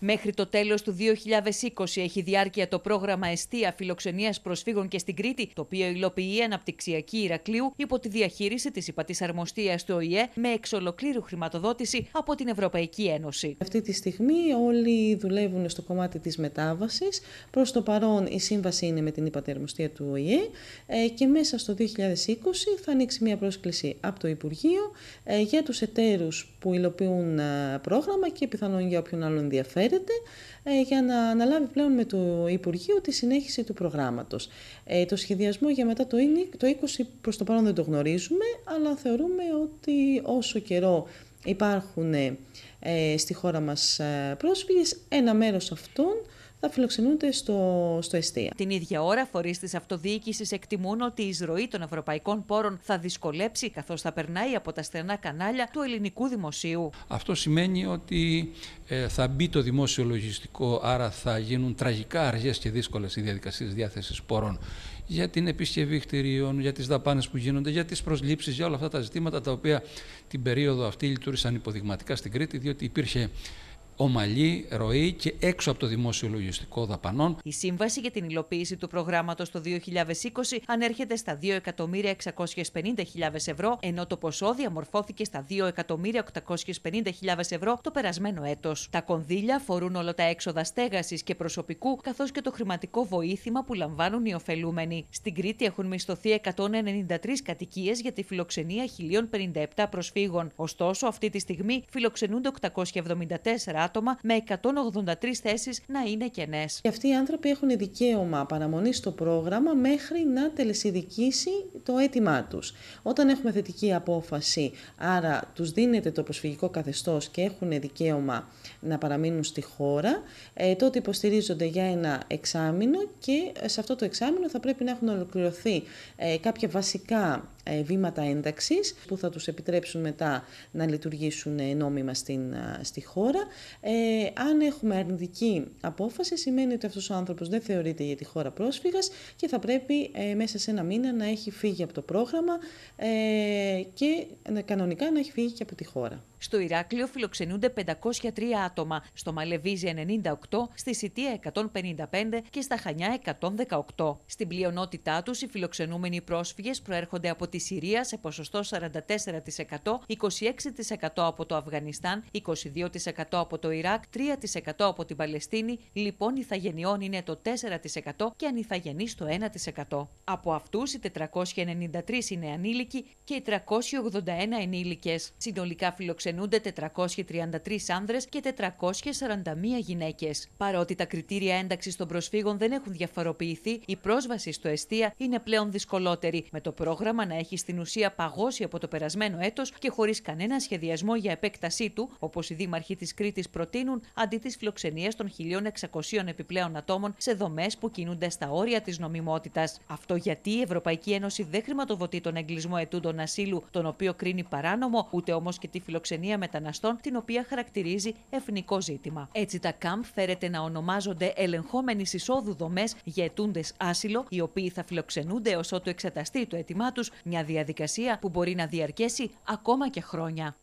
Μέχρι το τέλος του 2020 έχει διάρκεια το πρόγραμμα Εστία Φιλοξενίας Προσφύγων και στην Κρήτη, το οποίο υλοποιεί η Αναπτυξιακή Ηρακλείου υπό τη διαχείριση της υπατής αρμοστίας του ΟΗΕ με εξολοκλήρου χρηματοδότηση από την Ευρωπαϊκή Ένωση. Αυτή τη στιγμή όλοι δουλεύουν στο κομμάτι της μετάβασης. Προς το παρόν η σύμβαση είναι με την υπατή αρμοστία του ΟΗΕ ε, και μέσα στο 2020 θα ανοίξει μια πρόσκληση από το Υπουργείο ε, για τους εταίρους που υλοποιούν ε, πρόγραμμα και πιθανόν για όποιον άλλον ενδιαφέρει ε, για να αναλάβει πλέον με το Υπουργείο τη συνέχιση του προγράμματος. Ε, το σχεδιασμό για μετά το 20 προς το παρόν δεν το γνωρίζουμε, αλλά θεωρούμε ότι όσο καιρό υπάρχουν ε, στη χώρα μας πρόσφυγες, ένα μέρος αυτών θα φιλοξενούνται στο, στο εστία. Την ίδια ώρα, φορείς της αυτοδιοίκησης εκτιμούν ότι η εισρωή των ευρωπαϊκών πόρων θα δυσκολέψει καθώς θα περνάει από τα στενά κανάλια του ελληνικού δημοσίου. Αυτό σημαίνει ότι ε, θα μπει το δημόσιο λογιστικό, άρα θα γίνουν τραγικά αργές και δύσκολες οι διαδικασίες διάθεσης πόρων για την επισκευή κτηρίων, για τις δαπάνες που γίνονται, για τις προσλήψεις, για όλα αυτά τα ζητήματα τα οποία την περίοδο αυτή λειτουργήσαν υποδειγματικά στην Κρήτη, διότι υπήρχε ομαλή ροή και έξω από το δημόσιο λογιστικό δαπανών. Η σύμβαση για την υλοποίηση του προγράμματος το 2020 ανέρχεται στα 2.650.000 ευρώ, ενώ το ποσό διαμορφώθηκε στα 2.850.000 ευρώ το περασμένο έτος. Τα κονδύλια φορούν όλα τα έξοδα στέγασης και προσωπικού, καθώς και το χρηματικό βοήθημα που λαμβάνουν οι ωφελούμενοι. Στην Κρήτη έχουν μισθωθεί 193 κατοικίες για τη φιλοξενία 1.057 προσφύγων. Ωστόσο, αυτή τη στιγμή φιλοξενούνται 874 άτομα με 183 θέσεις να είναι κενές. Και αυτοί οι άνθρωποι έχουν δικαίωμα παραμονής στο πρόγραμμα μέχρι να τελεσυδικήσει το αίτημά τους. Όταν έχουμε θετική απόφαση, άρα τους δίνεται το προσφυγικό καθεστώς και έχουν δικαίωμα να παραμείνουν στη χώρα, ε, τότε υποστηρίζονται για ένα εξάμεινο και σε αυτό το εξάμεινο θα πρέπει να έχουν ολοκληρωθεί ε, κάποια βασικά ε, βήματα ένταξης που θα τους επιτρέψουν μετά να λειτουργήσουν νόμιμα στην, στη χώρα. Ε, αν έχουμε αρνητική απόφαση σημαίνει ότι αυτός ο άνθρωπος δεν θεωρείται για τη χώρα πρόσφυγας και θα πρέπει ε, μέσα σε ένα μήνα να έχει φύγει από το πρόγραμμα ε, και κανονικά να έχει φύγει και από τη χώρα. Στο Ηράκλειο φιλοξενούνται 503 άτομα, στο Μαλεβίζη 98, στη Σιτία 155 και στα Χανιά 118. Στην πλειονότητά τους οι φιλοξενούμενοι πρόσφυγες προέρχονται από τη της Συρίας σε ποσοστό 44%, 26% από το Αφγανιστάν, 22% από το Ιράκ, 3% από την Παλαιστίνη, λοιπόν ηθαγενειών είναι το 4% και ανιθαγενείς το 1%. Από αυτούς οι 493 είναι ανήλικοι και οι 381 ενήλικες. Συνολικά φιλοξενούνται 433 άνδρες και 441 γυναίκες. Παρότι τα κριτήρια ένταξης των προσφύγων δεν έχουν διαφοροποιηθεί, η πρόσβαση στο εστία είναι πλέον δυσκολότερη, με το πρόγραμμα να έχει έχει στην ουσία παγώσει από το περασμένο έτος και χωρίς κανένα σχεδιασμό για επέκτασή του, όπως οι δήμαρχοι της Κρήτης προτείνουν, αντί της φιλοξενίας των 1.600 επιπλέον ατόμων σε δομές που κινούνται στα όρια της νομιμότητας. Αυτό γιατί η Ευρωπαϊκή Ένωση δεν χρηματοδοτεί τον εγκλισμό ετούντων ασύλου, τον οποίο κρίνει παράνομο, ούτε όμως και τη φιλοξενία μεταναστών, την οποία χαρακτηρίζει εθνικό ζήτημα. Έτσι, τα ΚΑΜΠ φέρεται να ονομάζονται ελεγχόμενε εισόδου δομές για ετούντες άσυλο, οι οποίοι θα φιλοξενούνται ω ότου εξεταστεί το αίτημά τους μια διαδικασία που μπορεί να διαρκέσει ακόμα και χρόνια.